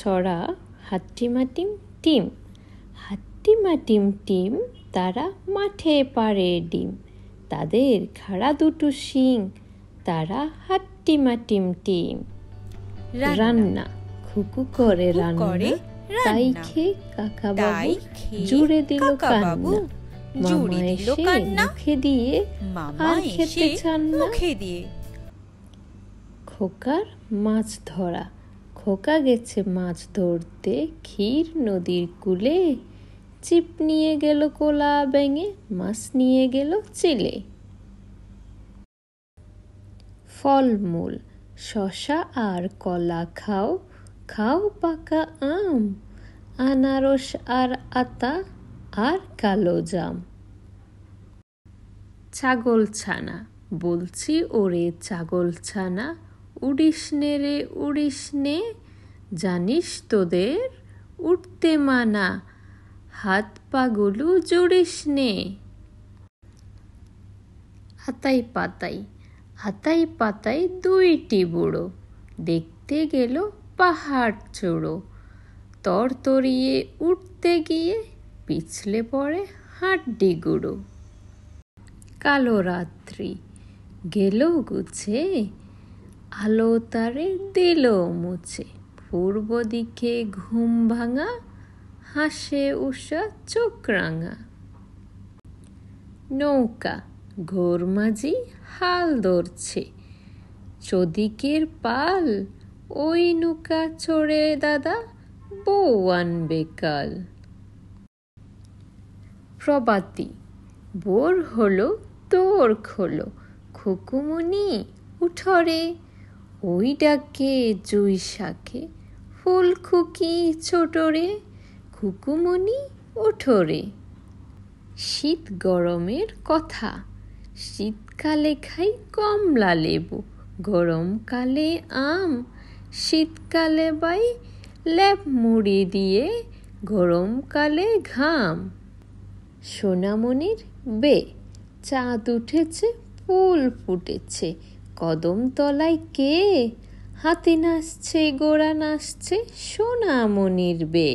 ছড়া হাট্টিমাটিম team হাট্টিমাটিম team তারা মাঠে পারে ডিম তাদের খাড়া দুটো শিং তারা হাট্টিমাটিম টিম রান্না খুকু করে রান্না তাই খেয়ে কাকা বাবু জুড়ে দিল কান্না মুখে দিয়ে আর খেতে চান খোকার মাছ ধরা খোকা গেছে মাছ ধরতে ক্ষীর নদীর কূলে চিপ নিয়ে গেল কোলা ব্যাঙে মাছ নিয়ে গেল চিলে ফলমূল শশা আর কলা খাও খাও পাকা আম আনারস আর আতা আর কালো জাম ছাগল ছানা বলছি ওরে ছাগল ছানা উড়িস নে রে উড়িস নে জানিস তোদের উঠতে মানা হাত পাগুলো জুড়িস নে হাতাই পাতাই হাতাই পাতাই দুইটি বুড়ো দেখতে গেল পাহাড় চড়ো তরতরিয়ে উঠতে গিয়ে পিছলে পড়ে হাড্ডি গুঁড়ো কালো রাত্রি গেল গুছে আলো তারে দিল মুছে পূর্ব দিকে ঘুম ভাঙা হাসে উষা চোখ রাঙা নৌকা ঘোর মাঝি হাল ধরছে চদিকের পাল ওই নৌকা চড়ে দাদা বউ আনবে কাল প্রবাতি বোর হলো তোর খোলো খুকুমুনি উঠরে ওই ডাকে জুই শাকে ফুল খুকি ছোটরে খুকুমনি ওঠরে শীত গরমের কথা শীতকালে খাই কমলা লেবু গরমকালে আম শীতকালে বাই লেপ মুড়ি দিয়ে গরমকালে ঘাম সোনামণির বে চাঁদ উঠেছে ফুল ফুটেছে কদমতলায় কে হাতে নাচছে গোড়া নাচছে মনির বে